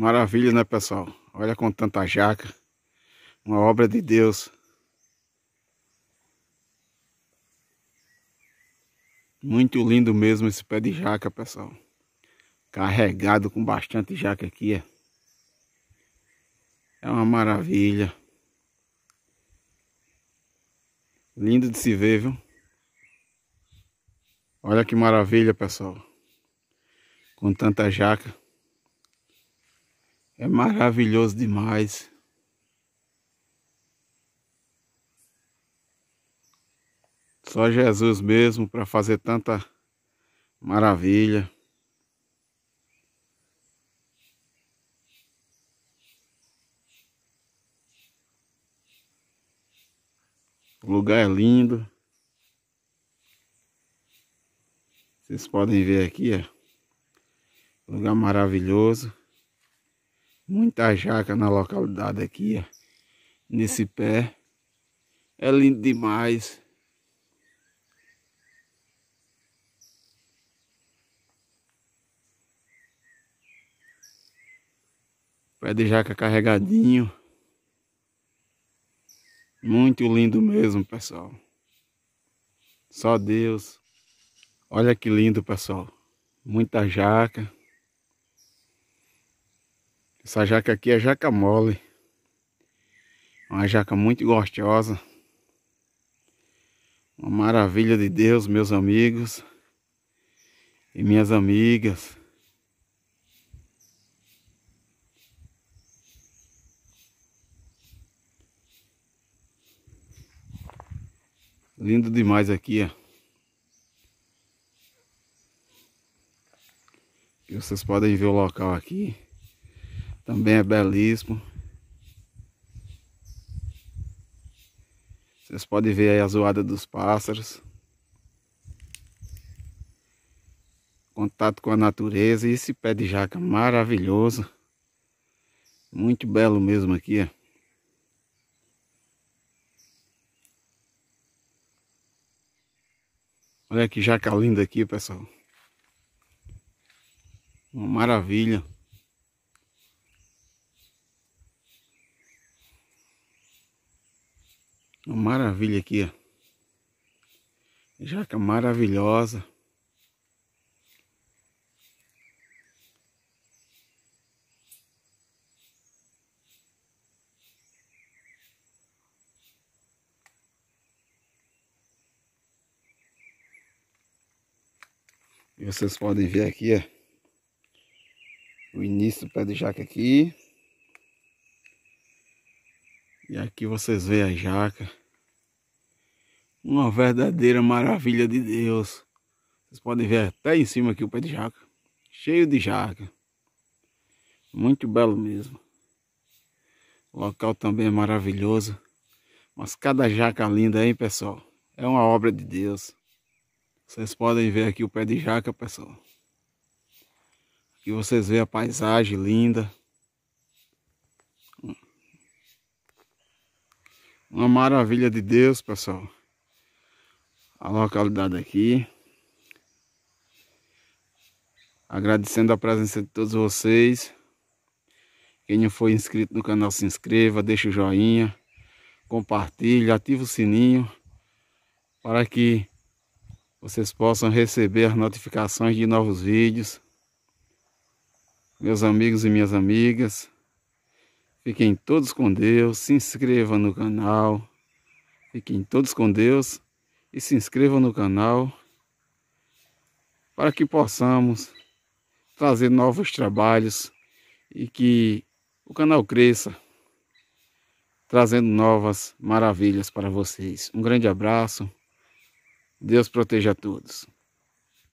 Maravilha, né, pessoal? Olha com tanta jaca. Uma obra de Deus. Muito lindo mesmo esse pé de jaca, pessoal. Carregado com bastante jaca aqui, É, é uma maravilha. Lindo de se ver, viu? Olha que maravilha, pessoal. Com tanta jaca. É maravilhoso demais. Só Jesus mesmo para fazer tanta maravilha. O lugar é lindo. Vocês podem ver aqui, ó. Lugar maravilhoso. Muita jaca na localidade aqui, ó. É. Nesse pé. É lindo demais. Pé de jaca carregadinho. Muito lindo mesmo, pessoal. Só Deus. Olha que lindo, pessoal. Muita jaca. Essa jaca aqui é jaca mole. Uma jaca muito gostosa. Uma maravilha de Deus, meus amigos. E minhas amigas. Lindo demais aqui, ó. E vocês podem ver o local aqui. Também é belíssimo. Vocês podem ver aí a zoada dos pássaros. Contato com a natureza e esse pé de jaca maravilhoso. Muito belo mesmo aqui, ó. Olha que jaca linda aqui, pessoal. Uma maravilha. Uma maravilha aqui, ó. Jaca tá maravilhosa. E vocês podem ver aqui, ó, o início do pé de jaca aqui. E aqui vocês veem a jaca. Uma verdadeira maravilha de Deus. Vocês podem ver até em cima aqui o pé de jaca. Cheio de jaca. Muito belo mesmo. O local também é maravilhoso. Mas cada jaca linda, hein, pessoal? É uma obra de Deus. Vocês podem ver aqui o pé de jaca, pessoal. Aqui vocês veem a paisagem linda. Uma maravilha de Deus, pessoal. A localidade aqui. Agradecendo a presença de todos vocês. Quem não foi inscrito no canal, se inscreva, deixa o joinha, compartilhe, ativa o sininho para que vocês possam receber as notificações de novos vídeos. Meus amigos e minhas amigas, Fiquem todos com Deus, se inscreva no canal. Fiquem todos com Deus e se inscreva no canal para que possamos trazer novos trabalhos e que o canal cresça, trazendo novas maravilhas para vocês. Um grande abraço. Deus proteja a todos.